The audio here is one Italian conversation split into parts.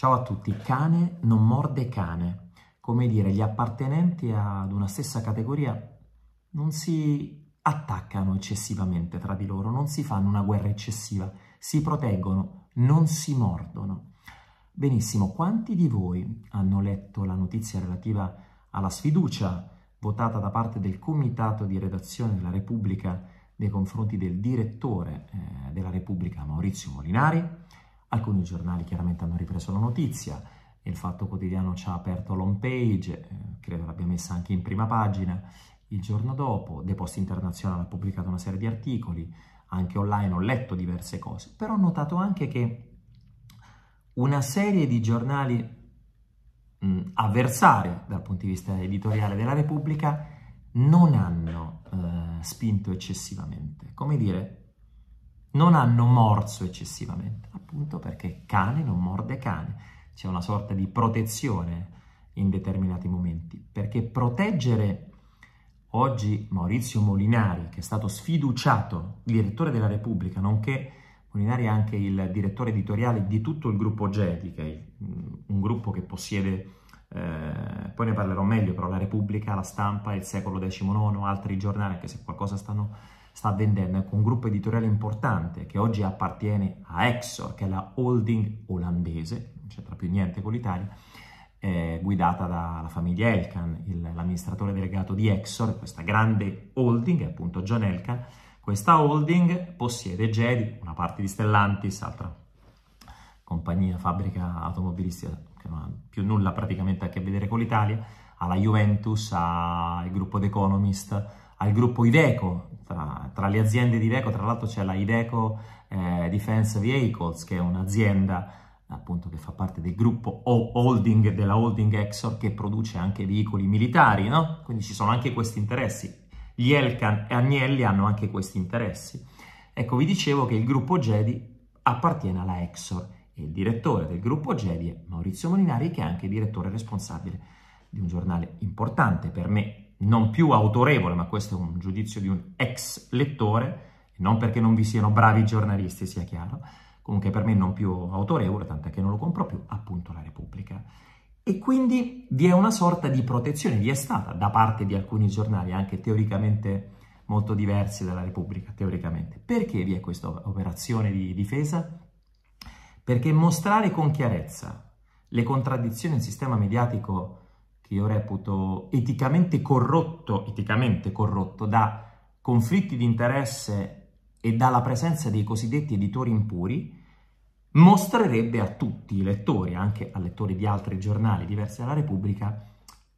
Ciao a tutti, cane non morde cane. Come dire, gli appartenenti ad una stessa categoria non si attaccano eccessivamente tra di loro, non si fanno una guerra eccessiva, si proteggono, non si mordono. Benissimo, quanti di voi hanno letto la notizia relativa alla sfiducia votata da parte del comitato di redazione della Repubblica nei confronti del direttore eh, della Repubblica Maurizio Molinari? Alcuni giornali chiaramente hanno ripreso la notizia, il Fatto Quotidiano ci ha aperto l'home page, eh, credo l'abbia messa anche in prima pagina, il giorno dopo The Post Internazionale ha pubblicato una serie di articoli, anche online ho letto diverse cose, però ho notato anche che una serie di giornali mh, mm, avversari dal punto di vista editoriale della Repubblica non hanno eh, spinto eccessivamente. Come dire, non hanno morso eccessivamente, appunto perché cane non morde cane, c'è una sorta di protezione in determinati momenti, perché proteggere oggi Maurizio Molinari, che è stato sfiduciato direttore della Repubblica, nonché Molinari è anche il direttore editoriale di tutto il gruppo Gedi, che è mm, un gruppo che possiede, eh, poi ne parlerò meglio, però la Repubblica, la stampa, il secolo XIX, altri giornali, anche se qualcosa stanno sta vendendo, anche ecco, un gruppo editoriale importante che oggi appartiene a Exor, che è la holding olandese, non c'entra più niente con l'Italia, eh, guidata dalla famiglia Elkan, il, l'amministratore delegato di Exor, questa grande holding, appunto John Elkan. Questa holding possiede Jedi, una parte di Stellantis, altra compagnia, fabbrica automobilistica che non ha più nulla praticamente a che vedere con l'Italia, alla Juventus, al gruppo The Economist, al gruppo Iveco, tra le aziende di Iveco, tra l'altro c'è la Iveco eh, Defense Vehicles, che è un'azienda appunto che fa parte del gruppo holding della holding Exor che produce anche veicoli militari, no? Quindi ci sono anche questi interessi. Gli Elkan e Agnelli hanno anche questi interessi. Ecco, vi dicevo che il gruppo Jedi appartiene alla Exor e il direttore del gruppo Jedi è Maurizio Molinari che è anche direttore responsabile di un giornale importante per me non più autorevole, ma questo è un giudizio di un ex lettore, non perché non vi siano bravi giornalisti, sia chiaro, comunque per me non più autorevole, tant'è che non lo compro più, appunto la Repubblica. E quindi vi è una sorta di protezione, vi è stata da parte di alcuni giornali, anche teoricamente molto diversi dalla Repubblica, teoricamente. Perché vi è questa operazione di difesa? Perché mostrare con chiarezza le contraddizioni del sistema mediatico che io reputo eticamente corrotto, eticamente corrotto da conflitti di interesse e dalla presenza dei cosiddetti editori impuri, mostrerebbe a tutti i lettori, anche a lettori di altri giornali diversi dalla Repubblica,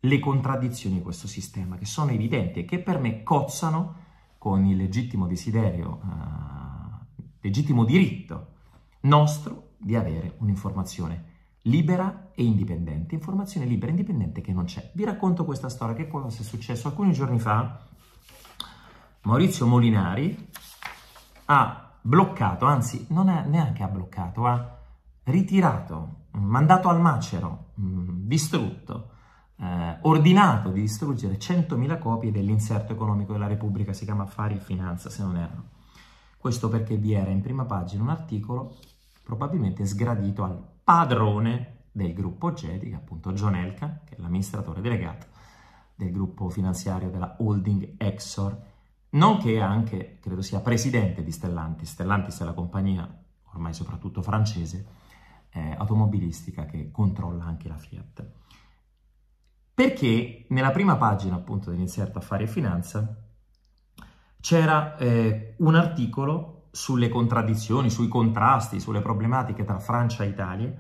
le contraddizioni di questo sistema, che sono evidenti e che per me cozzano con il legittimo desiderio, eh, legittimo diritto nostro di avere un'informazione libera e indipendente, informazione libera e indipendente che non c'è. Vi racconto questa storia che cosa è successo alcuni giorni fa. Maurizio Molinari ha bloccato, anzi non è neanche ha bloccato, ha ritirato, mandato al macero, mm, distrutto, eh, ordinato di distruggere 100.000 copie dell'inserto economico della Repubblica, si chiama Affari e Finanza se non erro. Questo perché vi era in prima pagina un articolo probabilmente sgradito al padrone del gruppo CEDI, appunto John Elka, che è l'amministratore delegato del gruppo finanziario della holding Exor, nonché anche, credo sia, presidente di Stellantis. Stellantis è la compagnia, ormai soprattutto francese, eh, automobilistica che controlla anche la Fiat. Perché nella prima pagina appunto dell'inserto Affari e Finanza c'era eh, un articolo sulle contraddizioni, sui contrasti, sulle problematiche tra Francia e Italia,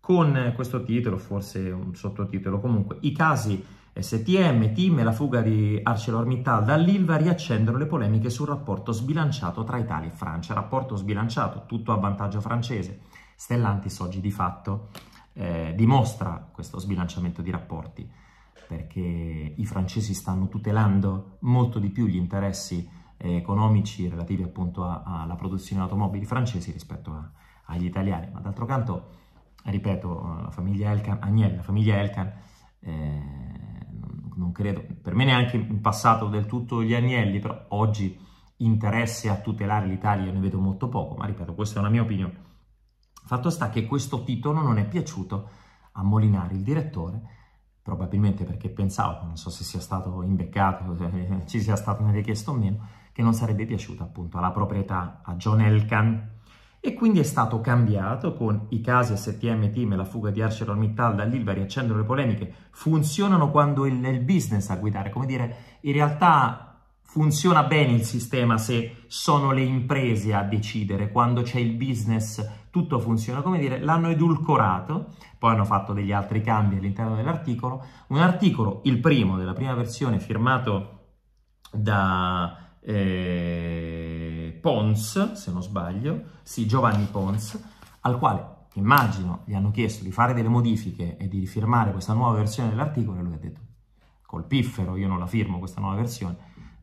con questo titolo, forse un sottotitolo comunque, i casi STM, TIM e la fuga di ArcelorMittal dall'Ilva riaccendono le polemiche sul rapporto sbilanciato tra Italia e Francia. Rapporto sbilanciato, tutto a vantaggio francese. Stellantis oggi di fatto eh, dimostra questo sbilanciamento di rapporti perché i francesi stanno tutelando molto di più gli interessi economici relativi appunto alla produzione di automobili francesi rispetto a, agli italiani. Ma d'altro canto, ripeto, la famiglia Elkan, Agnelli, la famiglia Elkan, eh, non credo, per me neanche in passato del tutto gli Agnelli, però oggi interesse a tutelare l'Italia ne vedo molto poco, ma ripeto, questa è una mia opinione. Fatto sta che questo titolo non è piaciuto a Molinari, il direttore, probabilmente perché pensavo, non so se sia stato imbeccato, ci sia stato una richiesta o meno, che non sarebbe piaciuta appunto alla proprietà, a John Elkan, e quindi è stato cambiato con i casi STM Team e la fuga di ArcelorMittal dall'Ilva riaccendono le polemiche, funzionano quando è il business a guidare, come dire, in realtà funziona bene il sistema se sono le imprese a decidere, quando c'è il business tutto funziona, come dire, l'hanno edulcorato, poi hanno fatto degli altri cambi all'interno dell'articolo, un articolo, il primo della prima versione firmato da eh, Pons, se non sbaglio, sì, Giovanni Pons, al quale immagino gli hanno chiesto di fare delle modifiche e di firmare questa nuova versione dell'articolo e lui ha detto col piffero io non la firmo questa nuova versione,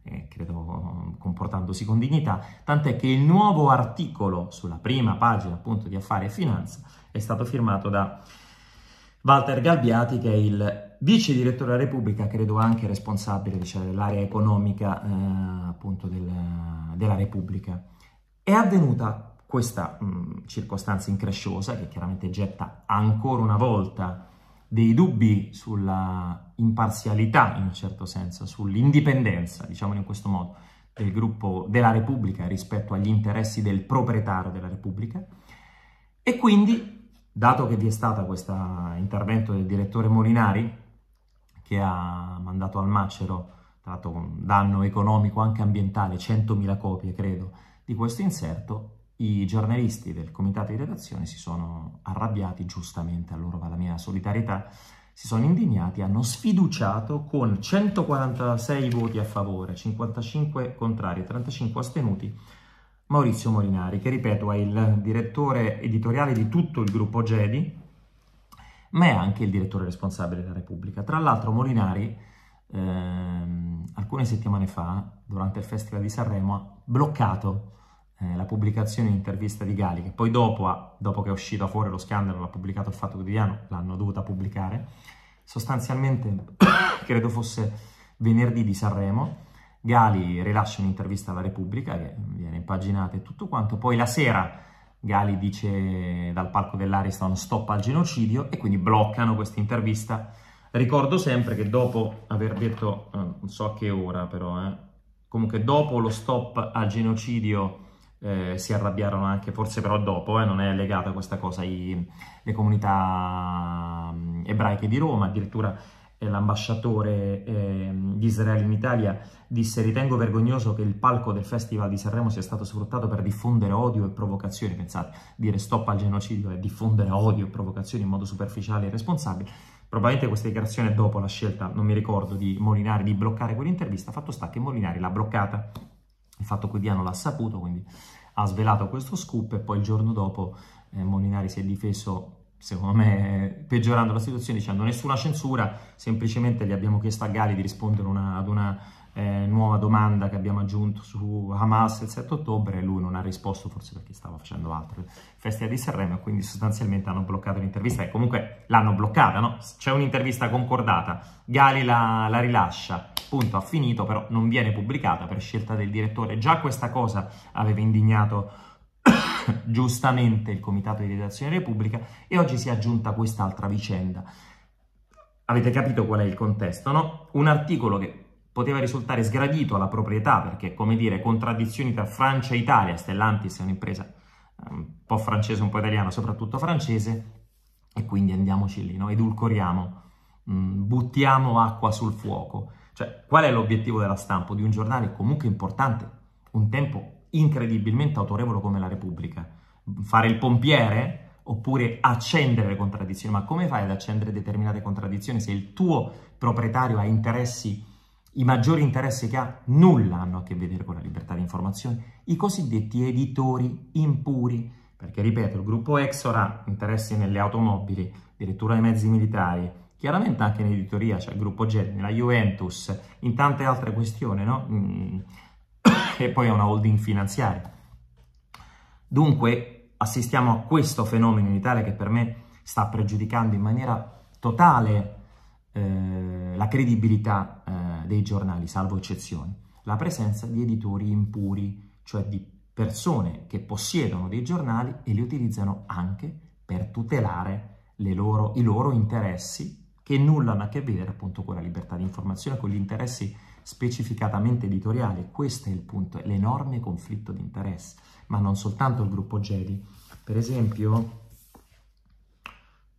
eh, credo comportandosi con dignità, tant'è che il nuovo articolo sulla prima pagina appunto di Affari e Finanza è stato firmato da Walter Galbiati che è il vice direttore della Repubblica, credo anche responsabile cioè, dell'area economica eh, appunto del, della Repubblica. È avvenuta questa mh, mm, circostanza incresciosa che chiaramente getta ancora una volta dei dubbi sulla imparzialità, in un certo senso, sull'indipendenza, diciamo in questo modo, del gruppo della Repubblica rispetto agli interessi del proprietario della Repubblica. E quindi, dato che vi è stato questo intervento del direttore Molinari, che ha mandato al macero, tra l'altro con danno economico anche ambientale, 100.000 copie credo, di questo inserto, i giornalisti del comitato di redazione si sono arrabbiati, giustamente, a loro va la mia solidarietà, si sono indignati, hanno sfiduciato con 146 voti a favore, 55 contrari e 35 astenuti, Maurizio Molinari, che ripeto è il direttore editoriale di tutto il gruppo Gedi, ma è anche il direttore responsabile della Repubblica. Tra l'altro Molinari, ehm, alcune settimane fa, durante il Festival di Sanremo, ha bloccato eh, la pubblicazione di intervista di Gali, che poi dopo, ha, dopo che è uscito fuori lo scandalo, l'ha pubblicato il Fatto Quotidiano, l'hanno dovuta pubblicare, sostanzialmente credo fosse venerdì di Sanremo, Gali rilascia un'intervista alla Repubblica che viene impaginata e tutto quanto, poi la sera Gali dice dal palco dell'Ariston stop al genocidio e quindi bloccano questa intervista. Ricordo sempre che dopo aver detto, eh, non so a che ora però, eh, comunque dopo lo stop al genocidio eh, si arrabbiarono anche, forse però dopo, eh, non è legata questa cosa, i, le comunità mm, ebraiche di Roma, addirittura eh, l'ambasciatore eh, di Israele in Italia disse ritengo vergognoso che il palco del Festival di Sanremo sia stato sfruttato per diffondere odio e provocazioni, pensate, dire stop al genocidio è diffondere odio e provocazioni in modo superficiale e irresponsabile, probabilmente questa dichiarazione dopo la scelta, non mi ricordo, di Molinari di bloccare quell'intervista, fatto sta che Molinari l'ha bloccata, il fatto quotidiano l'ha saputo, quindi ha svelato questo scoop e poi il giorno dopo eh, Molinari si è difeso secondo me, peggiorando la situazione dicendo nessuna censura, semplicemente gli abbiamo chiesto a Gali di rispondere una, ad una eh, nuova domanda che abbiamo aggiunto su Hamas il 7 ottobre e lui non ha risposto forse perché stava facendo altre Festa di Sanremo e quindi sostanzialmente hanno bloccato l'intervista e comunque l'hanno bloccata, no? C'è un'intervista concordata, Gali la, la rilascia, punto, ha finito, però non viene pubblicata per scelta del direttore. Già questa cosa aveva indignato giustamente il comitato di redazione Repubblica e oggi si è aggiunta quest'altra vicenda. Avete capito qual è il contesto, no? Un articolo che poteva risultare sgradito alla proprietà perché, come dire, contraddizioni tra Francia e Italia, Stellantis è un'impresa eh, un po' francese, un po' italiana, soprattutto francese, e quindi andiamoci lì, no? edulcoriamo, mm, buttiamo acqua sul fuoco. Cioè, qual è l'obiettivo della stampa, di un giornale comunque importante, un tempo incredibilmente autorevole come la Repubblica, fare il pompiere oppure accendere le contraddizioni. Ma come fai ad accendere determinate contraddizioni se il tuo proprietario ha interessi, i maggiori interessi che ha, nulla hanno a che vedere con la libertà di informazione? I cosiddetti editori impuri, perché ripeto, il gruppo Exor ha interessi nelle automobili, addirittura nei mezzi militari, chiaramente anche in editoria, c'è cioè il gruppo Jet, nella Juventus, in tante altre questioni, no? Mm e poi a una holding finanziaria. Dunque assistiamo a questo fenomeno in Italia che per me sta pregiudicando in maniera totale eh, la credibilità eh, dei giornali, salvo eccezioni, la presenza di editori impuri, cioè di persone che possiedono dei giornali e li utilizzano anche per tutelare loro, i loro interessi che nulla hanno a che vedere appunto con la libertà di informazione, con gli interessi specificatamente editoriale, questo è il punto, l'enorme conflitto di interesse, ma non soltanto il gruppo Jedi. Per esempio,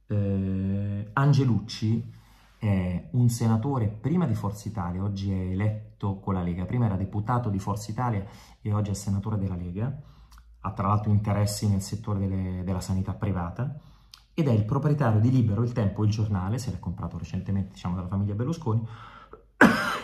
eh, Angelucci è un senatore prima di Forza Italia, oggi è eletto con la Lega, prima era deputato di Forza Italia e oggi è senatore della Lega, ha tra l'altro interessi nel settore delle, della sanità privata, ed è il proprietario di Libero, Il Tempo, Il Giornale, se l'è comprato recentemente, diciamo, dalla famiglia Berlusconi,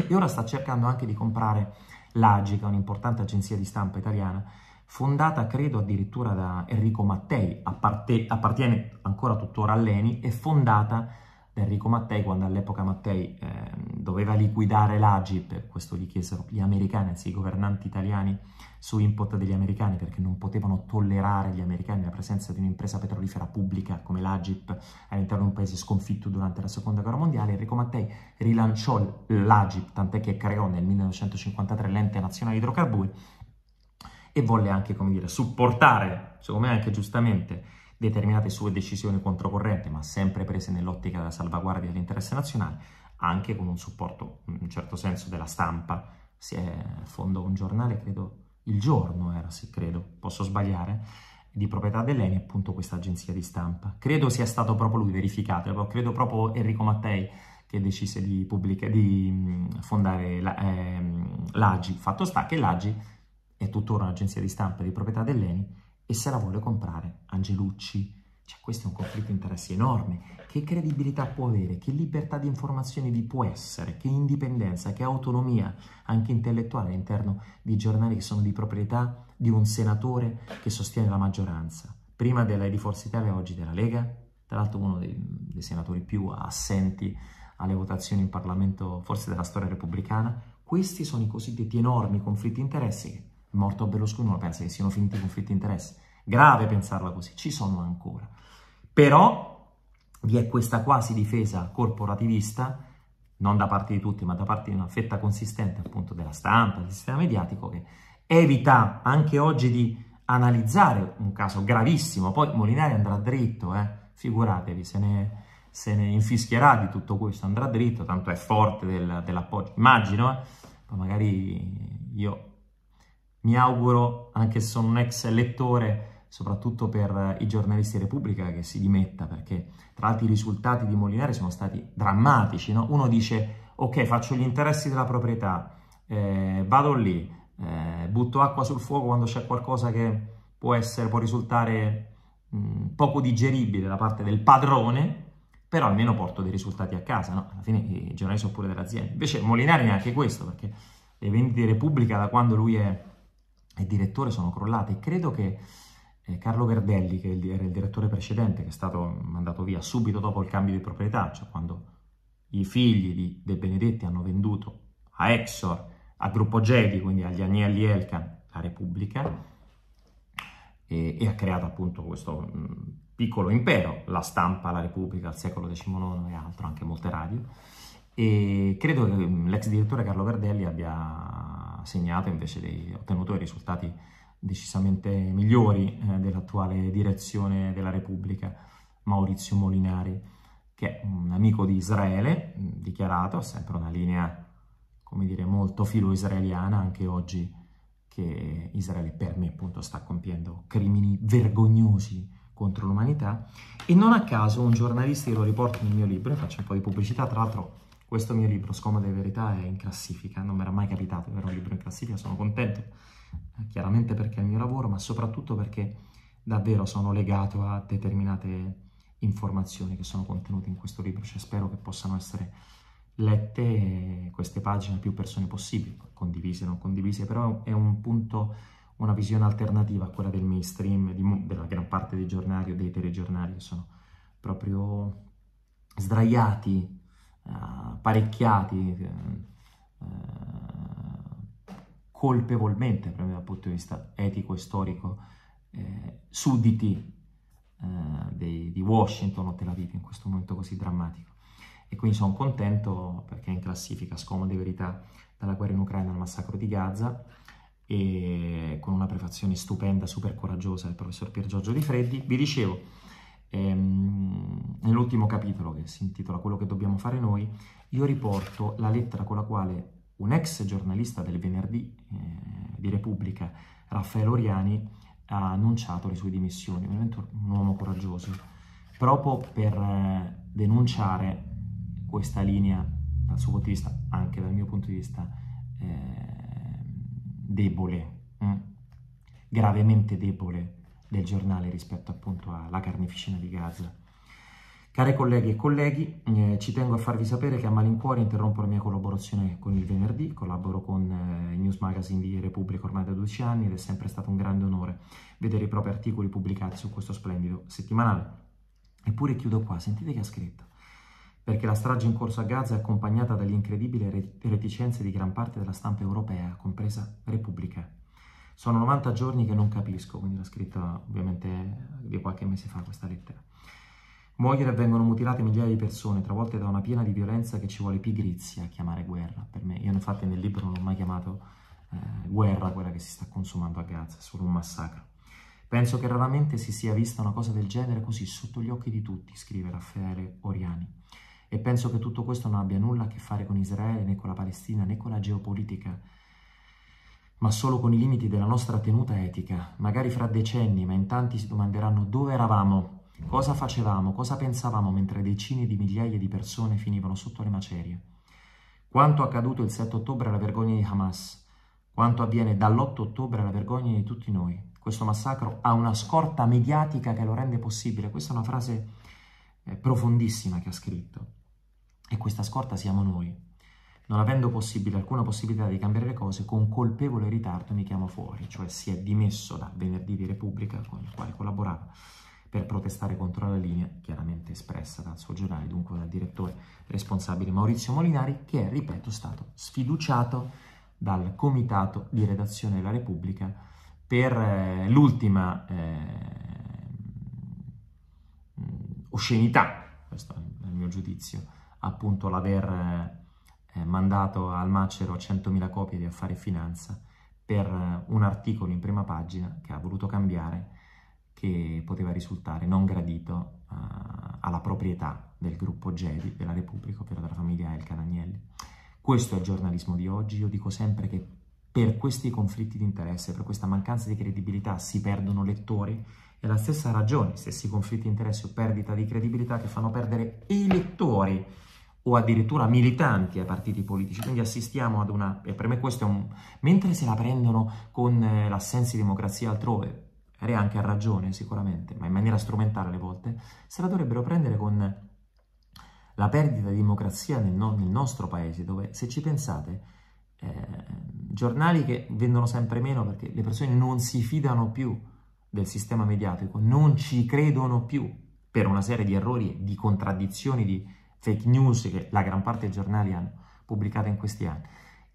e ora sta cercando anche di comprare l'AGI, che è un'importante agenzia di stampa italiana, fondata credo addirittura da Enrico Mattei, apparte, appartiene ancora tuttora all'ENI, e fondata da Enrico Mattei quando all'epoca Mattei eh, doveva liquidare l'Agip, questo gli chiesero gli americani, anzi i governanti italiani, su input degli americani, perché non potevano tollerare gli americani la presenza di un'impresa petrolifera pubblica come l'Agip all'interno di un paese sconfitto durante la Seconda Guerra Mondiale. Enrico Mattei rilanciò l'Agip, tant'è che creò nel 1953 l'ente nazionale idrocarburi e volle anche, come dire, supportare, secondo me anche giustamente, determinate sue decisioni controcorrente, ma sempre prese nell'ottica della salvaguardia dell'interesse nazionale, anche con un supporto, in un certo senso, della stampa. Si è fondò un giornale, credo, il giorno era, se credo, posso sbagliare, di proprietà dell'ENI, appunto questa agenzia di stampa. Credo sia stato proprio lui, verificato, eh, credo proprio Enrico Mattei che decise di, pubblica, di mm, fondare la, ehm, l'AGI. Fatto sta che l'AGI è tuttora un'agenzia di stampa di proprietà dell'ENI e se la vuole comprare Angelucci, cioè, questo è un conflitto di interessi enorme. Che credibilità può avere? Che libertà di informazione vi può essere? Che indipendenza? Che autonomia anche intellettuale all'interno di giornali che sono di proprietà di un senatore che sostiene la maggioranza? Prima della di Forza Italia, oggi della Lega, tra l'altro uno dei, dei senatori più assenti alle votazioni in Parlamento, forse della storia repubblicana. Questi sono i cosiddetti enormi conflitti di interessi. Morto a Berlusconi uno pensa che siano finiti i conflitti di interessi Grave pensarla così, ci sono ancora. Però vi è questa quasi difesa corporativista, non da parte di tutti, ma da parte di una fetta consistente appunto della stampa, del sistema mediatico, che evita anche oggi di analizzare un caso gravissimo. Poi Molinari andrà dritto, eh? figuratevi, se ne, se ne infischierà di tutto questo, andrà dritto, tanto è forte del, dell'appoggio. Immagino, eh? magari io mi auguro, anche se sono un ex lettore, soprattutto per eh, i giornalisti di Repubblica che si dimetta, perché tra l'altro i risultati di Molinari sono stati drammatici. No? Uno dice, ok, faccio gli interessi della proprietà, eh, vado lì, eh, butto acqua sul fuoco quando c'è qualcosa che può, essere, può risultare mh, poco digeribile da parte del padrone, però almeno porto dei risultati a casa, no? Alla fine i giornalisti sono pure dell'azienda. Invece Molinari neanche questo, perché le vendite di Repubblica da quando lui è, è direttore sono crollate e credo che eh, Carlo Verdelli, che era il direttore precedente, che è stato mandato via subito dopo il cambio di proprietà, cioè quando i figli di De Benedetti hanno venduto a Exor, a gruppo Jedi, quindi agli Agnelli Elkan, la Repubblica, e, e, ha creato appunto questo mh, piccolo impero, la stampa, la Repubblica, il secolo XIX e altro, anche molte radio. E credo che l'ex direttore Carlo Verdelli abbia segnato invece dei, ottenuto dei risultati decisamente migliori eh, dell'attuale direzione della Repubblica, Maurizio Molinari, che è un amico di Israele, mm, dichiarato, ha sempre una linea, come dire, molto filo-israeliana, anche oggi che Israele per me appunto sta compiendo crimini vergognosi contro l'umanità e non a caso un giornalista, io lo riporto nel mio libro, faccio un po' di pubblicità, tra l'altro questo mio libro, Scomode Verità, è in classifica, non mi era mai capitato avere un libro in classifica, sono contento chiaramente perché è il mio lavoro, ma soprattutto perché davvero sono legato a determinate informazioni che sono contenute in questo libro, cioè spero che possano essere lette queste pagine a più persone possibile, condivise o non condivise, però è un punto, una visione alternativa a quella del mainstream, di, della gran parte dei giornali o dei telegiornali che sono proprio sdraiati, eh, apparecchiati, eh, colpevolmente, proprio dal punto di vista etico e storico, eh, sudditi eh, dei, di Washington o Tel Aviv in questo momento così drammatico. E quindi sono contento perché è in classifica scomode verità dalla guerra in Ucraina al massacro di Gaza e con una prefazione stupenda, super coraggiosa del professor Pier Giorgio Di Freddi. Vi dicevo, ehm, nell'ultimo capitolo che si intitola Quello che dobbiamo fare noi, io riporto la lettera con la quale un ex giornalista del venerdì eh, di Repubblica, Raffaele Oriani, ha annunciato le sue dimissioni, veramente un uomo coraggioso, proprio per eh, denunciare questa linea dal suo punto di vista, anche dal mio punto di vista, eh, debole, mh? Mm, gravemente debole del giornale rispetto appunto alla carneficina di Gaza. Care colleghi e colleghi, eh, ci tengo a farvi sapere che a malincuore interrompo la mia collaborazione con il venerdì, collaboro con eh, News Magazine di Repubblica ormai da 12 anni ed è sempre stato un grande onore vedere i propri articoli pubblicati su questo splendido settimanale. Eppure chiudo qua, sentite che ha scritto. Perché la strage in corso a Gaza è accompagnata dall'incredibile re- reticenze di gran parte della stampa europea, compresa Repubblica. Sono 90 giorni che non capisco, quindi l'ha scritta ovviamente eh, di qualche mese fa questa lettera. Muoiono e vengono mutilate migliaia di persone, travolte da una piena di violenza che ci vuole pigrizia a chiamare guerra per me. Io infatti nel libro non l'ho mai chiamato eh, guerra quella che si sta consumando a Gaza, è solo un massacro. Penso che raramente si sia vista una cosa del genere così sotto gli occhi di tutti, scrive Raffaele Oriani. E penso che tutto questo non abbia nulla a che fare con Israele, né con la Palestina, né con la geopolitica, ma solo con i limiti della nostra tenuta etica. Magari fra decenni, ma in tanti si domanderanno dove eravamo Cosa facevamo, cosa pensavamo mentre decine di migliaia di persone finivano sotto le macerie? Quanto accaduto il 7 ottobre è la vergogna di Hamas? Quanto avviene dall'8 ottobre è la vergogna di tutti noi? Questo massacro ha una scorta mediatica che lo rende possibile. Questa è una frase eh, profondissima che ha scritto. E questa scorta siamo noi. Non avendo possibile, alcuna possibilità di cambiare le cose, con colpevole ritardo mi chiamo fuori, cioè si è dimesso da venerdì di Repubblica con il quale collaborava per protestare contro la linea chiaramente espressa dal suo giornale, dunque dal direttore responsabile Maurizio Molinari, che è, ripeto, stato sfiduciato dal comitato di redazione della Repubblica per eh, l'ultima eh, oscenità, questo è il mio giudizio, appunto l'aver eh, mandato al macero 100.000 copie di Affare Finanza per eh, un articolo in prima pagina che ha voluto cambiare che poteva risultare non gradito uh, alla proprietà del gruppo Gedi, della Repubblica, ovvero della famiglia El Canagnelli. Questo è il giornalismo di oggi, io dico sempre che per questi conflitti di interesse, per questa mancanza di credibilità si perdono lettori È la stessa ragione, stessi conflitti di interesse o perdita di credibilità che fanno perdere i lettori o addirittura militanti ai partiti politici. Quindi assistiamo ad una... e per me questo è un... mentre se la prendono con eh, l'assenza di democrazia altrove, magari anche a ragione sicuramente, ma in maniera strumentale alle volte, se la dovrebbero prendere con la perdita di democrazia nel, no- nel nostro paese, dove se ci pensate, eh, giornali che vendono sempre meno perché le persone non si fidano più del sistema mediatico, non ci credono più per una serie di errori, di contraddizioni, di fake news che la gran parte dei giornali hanno pubblicato in questi anni.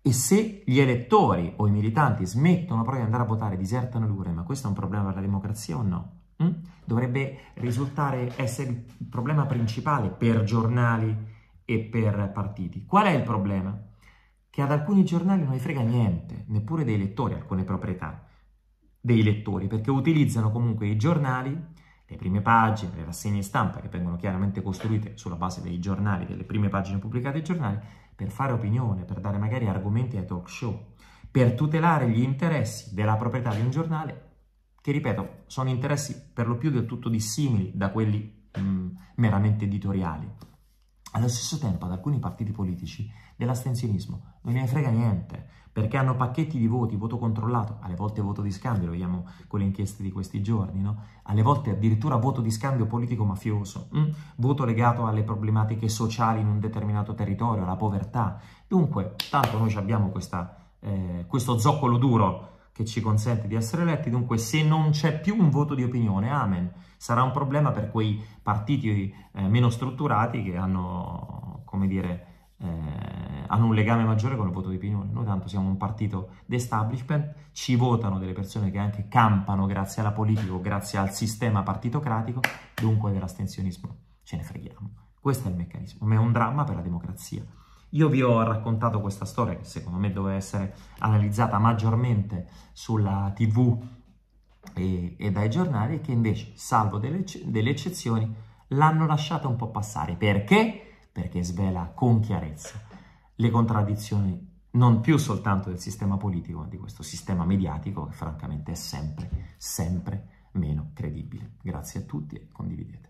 E se gli elettori o i militanti smettono proprio di andare a votare, disertano l'urne, ma questo è un problema per la democrazia o no? Mm? Dovrebbe risultare essere il problema principale per giornali e per partiti. Qual è il problema? Che ad alcuni giornali non gli frega niente, neppure dei lettori, alcune proprietà dei lettori, perché utilizzano comunque i giornali le prime pagine, le rassegne stampa che vengono chiaramente costruite sulla base dei giornali, delle prime pagine pubblicate ai giornali, per fare opinione, per dare magari argomenti ai talk show, per tutelare gli interessi della proprietà di un giornale, che ripeto, sono interessi per lo più del tutto dissimili da quelli mh, mm, meramente editoriali. Allo stesso tempo ad alcuni partiti politici dell'astensionismo non ne frega niente, perché hanno pacchetti di voti, voto controllato, alle volte voto di scambio, lo vediamo con le inchieste di questi giorni, no? alle volte addirittura voto di scambio politico-mafioso, mm? voto legato alle problematiche sociali in un determinato territorio, alla povertà. Dunque, tanto noi abbiamo questa, eh, questo zoccolo duro che ci consente di essere eletti, dunque se non c'è più un voto di opinione, amen, sarà un problema per quei partiti eh, meno strutturati che hanno, come dire, eh, hanno un legame maggiore con il voto di opinione. Noi tanto siamo un partito d'establishment, ci votano delle persone che anche campano grazie alla politica o grazie al sistema partitocratico, dunque dell'astensionismo ce ne freghiamo. Questo è il meccanismo, ma è un dramma per la democrazia. Io vi ho raccontato questa storia che secondo me doveva essere analizzata maggiormente sulla tv e, e dai giornali che invece, salvo delle, delle eccezioni, l'hanno lasciata un po' passare. Perché? Perché svela con chiarezza le contraddizioni non più soltanto del sistema politico, ma di questo sistema mediatico che francamente è sempre, sempre meno credibile. Grazie a tutti e condividete.